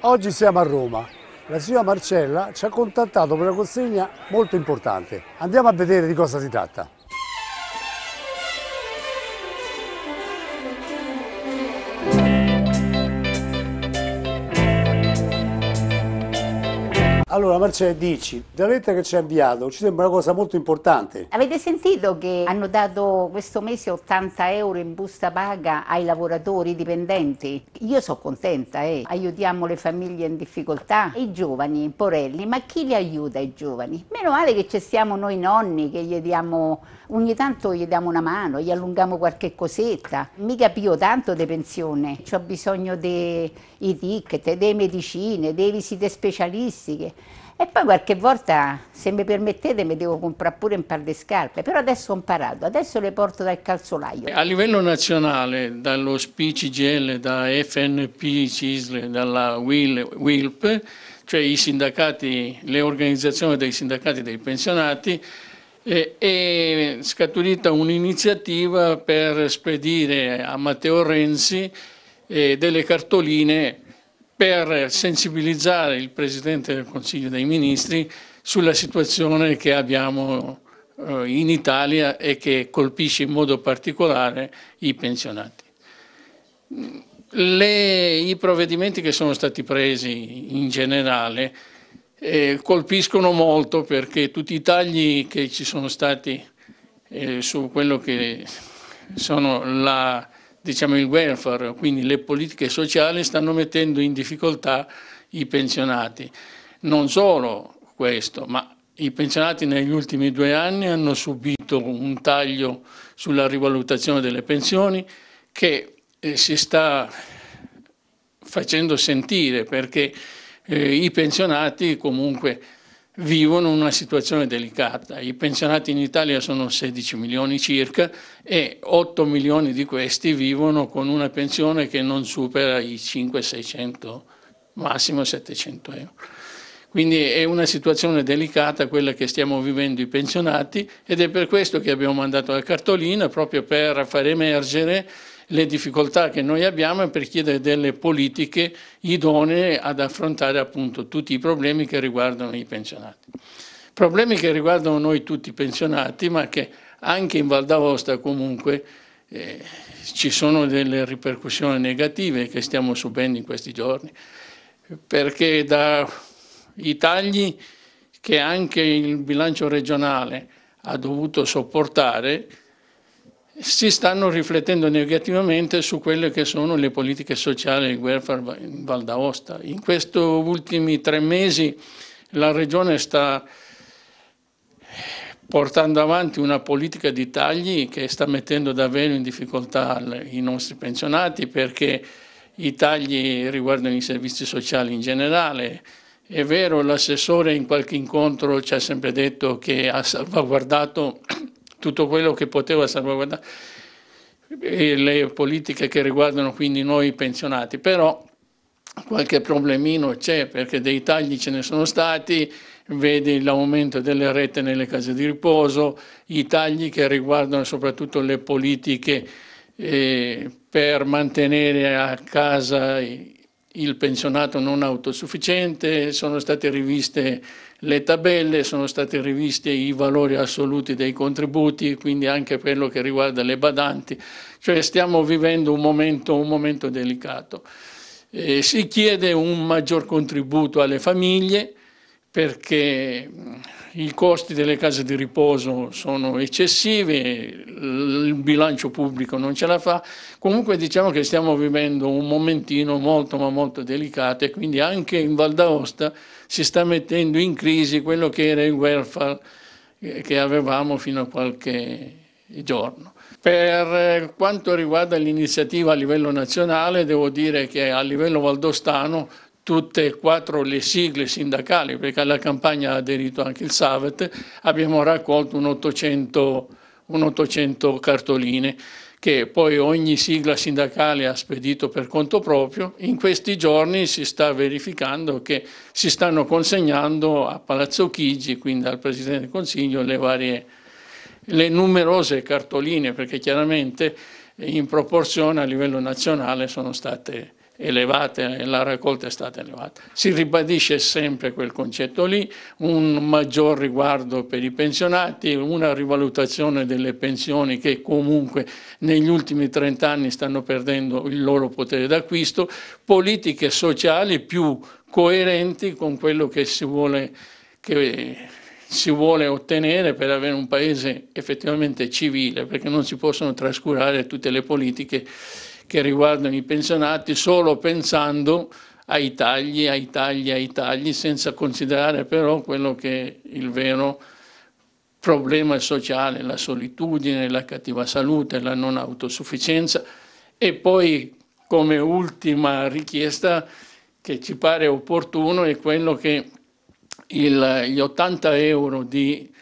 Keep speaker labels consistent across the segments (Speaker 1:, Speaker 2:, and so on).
Speaker 1: Oggi siamo a Roma. La signora Marcella ci ha contattato per una consegna molto importante. Andiamo a vedere di cosa si tratta. Allora Marcella dici, la lettera che ci ha inviato ci sembra una cosa molto importante.
Speaker 2: Avete sentito che hanno dato questo mese 80 euro in busta paga ai lavoratori dipendenti? Io sono contenta, eh. aiutiamo le famiglie in difficoltà, i giovani, i porelli, ma chi li aiuta i giovani? Meno male che ci siamo noi nonni che gli diamo, ogni tanto gli diamo una mano, gli allunghiamo qualche cosetta. Mi pio tanto di pensione, ho bisogno dei ticket, delle medicine, delle visite specialistiche. E poi qualche volta, se mi permettete, mi devo comprare pure un par di scarpe, però adesso ho imparato, adesso le porto dal calzolaio. A
Speaker 1: livello nazionale, dallo SPCGL, da FNP, CISL, dalla WIL, WILP, cioè i sindacati, le organizzazioni dei sindacati dei pensionati, eh, è scaturita un'iniziativa per spedire a Matteo Renzi eh, delle cartoline per sensibilizzare il Presidente del Consiglio dei Ministri sulla situazione che abbiamo eh, in Italia e che colpisce in modo particolare i pensionati. Le, I provvedimenti che sono stati presi in generale eh, colpiscono molto perché tutti i tagli che ci sono stati eh, su quello che sono la diciamo, il welfare, quindi le politiche sociali stanno mettendo in difficoltà i pensionati. Non solo questo, ma i pensionati negli ultimi due anni hanno subito un taglio sulla rivalutazione delle pensioni che eh, si sta facendo sentire perché eh, i pensionati comunque vivono una situazione delicata. I pensionati in Italia sono 16 milioni circa e 8 milioni di questi vivono con una pensione che non supera i 500-600, massimo 700 euro. Quindi è una situazione delicata quella che stiamo vivendo i pensionati ed è per questo che abbiamo mandato la cartolina, proprio per far emergere le difficoltà che noi abbiamo e per chiedere delle politiche idonee ad affrontare appunto tutti i problemi che riguardano i pensionati. Problemi che riguardano noi tutti i pensionati, ma che anche in Val d'Aosta comunque eh, ci sono delle ripercussioni negative che stiamo subendo in questi giorni, perché dai tagli che anche il bilancio regionale ha dovuto sopportare, si stanno riflettendo negativamente su quelle che sono le politiche sociali e welfare in Val d'Aosta. In questi ultimi tre mesi la Regione sta portando avanti una politica di tagli che sta mettendo davvero in difficoltà i nostri pensionati perché i tagli riguardano i servizi sociali in generale. È vero, l'assessore in qualche incontro ci ha sempre detto che ha salvaguardato tutto quello che poteva salvaguardare e le politiche che riguardano quindi noi pensionati, però qualche problemino c'è perché dei tagli ce ne sono stati, vedi l'aumento delle rette nelle case di riposo, i tagli che riguardano soprattutto le politiche eh, per mantenere a casa i, il pensionato non autosufficiente, sono state riviste le tabelle, sono stati rivisti i valori assoluti dei contributi, quindi anche quello che riguarda le badanti, cioè stiamo vivendo un momento, un momento delicato. Eh, si chiede un maggior contributo alle famiglie, perché mm, i costi delle case di riposo sono eccessivi, il bilancio pubblico non ce la fa. Comunque diciamo che stiamo vivendo un momentino molto ma molto delicato e quindi anche in Val d'Aosta si sta mettendo in crisi quello che era il welfare eh, che avevamo fino a qualche giorno. Per eh, quanto riguarda l'iniziativa a livello nazionale, devo dire che a livello valdostano tutte e quattro le sigle sindacali, perché alla campagna ha aderito anche il Savet, abbiamo raccolto un 800, un 800 cartoline che poi ogni sigla sindacale ha spedito per conto proprio. In questi giorni si sta verificando che si stanno consegnando a Palazzo Chigi, quindi al Presidente del Consiglio, le, varie, le numerose cartoline, perché chiaramente in proporzione a livello nazionale sono state elevate e la raccolta è stata elevata. Si ribadisce sempre quel concetto lì, un maggior riguardo per i pensionati, una rivalutazione delle pensioni che comunque negli ultimi 30 anni stanno perdendo il loro potere d'acquisto, politiche sociali più coerenti con quello che si vuole, che si vuole ottenere per avere un paese effettivamente civile, perché non si possono trascurare tutte le politiche che riguardano i pensionati solo pensando ai tagli, ai tagli, ai tagli, senza considerare però quello che è il vero problema sociale, la solitudine, la cattiva salute, la non autosufficienza e poi come ultima richiesta che ci pare opportuno è quello che il, gli 80 euro di,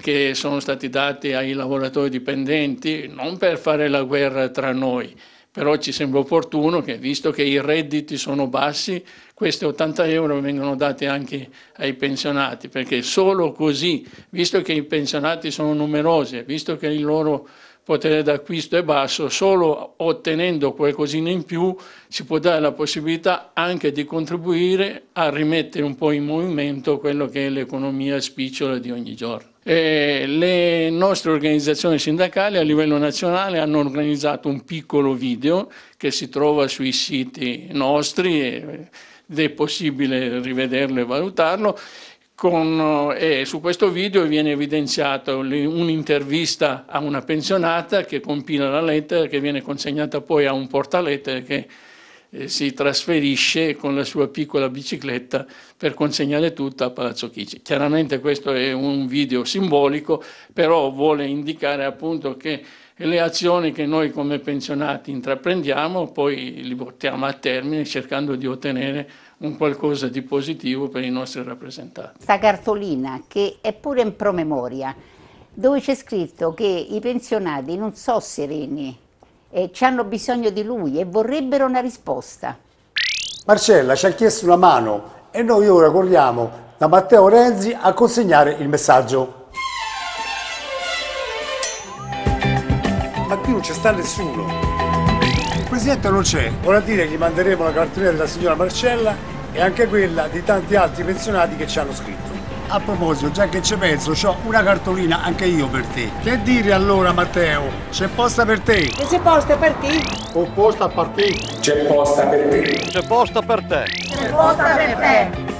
Speaker 1: che sono stati dati ai lavoratori dipendenti non per fare la guerra tra noi, però ci sembra opportuno che visto che i redditi sono bassi, questi 80 euro vengono dati anche ai pensionati, perché solo così, visto che i pensionati sono numerosi visto che il loro potere d'acquisto è basso, solo ottenendo qualcosina in più si può dare la possibilità anche di contribuire a rimettere un po' in movimento quello che è l'economia spicciola di ogni giorno. Eh, le nostre organizzazioni sindacali a livello nazionale hanno organizzato un piccolo video che si trova sui siti nostri ed è possibile rivederlo e valutarlo. Con, eh, su questo video viene evidenziata un'intervista a una pensionata che compila la lettera che viene consegnata poi a un portalettere che eh, si trasferisce con la sua piccola bicicletta per consegnare tutto a Palazzo Chigi. Chiaramente questo è un video simbolico, però vuole indicare appunto che le azioni che noi come pensionati intraprendiamo poi li portiamo a termine cercando di ottenere un qualcosa di positivo per i nostri rappresentanti.
Speaker 2: Sta cartolina che è pure in promemoria, dove c'è scritto che i pensionati non sono sereni, eh, ci hanno bisogno di lui e vorrebbero una risposta.
Speaker 1: Marcella ci ha chiesto una mano e noi ora corriamo da Matteo Renzi a consegnare il messaggio.
Speaker 2: Ma qui non ci sta
Speaker 1: nessuno. Il presidente non c'è. Vorrà dire che gli manderemo la cartolina della signora Marcella e anche quella di tanti altri pensionati che ci hanno scritto a proposito, già che ci penso, ho una cartolina anche io per te. Che dire allora, Matteo? C'è posta per te? E c'è posta per te? Ho posta per te. C'è posta per te. C'è posta per te.
Speaker 2: C'è posta per te.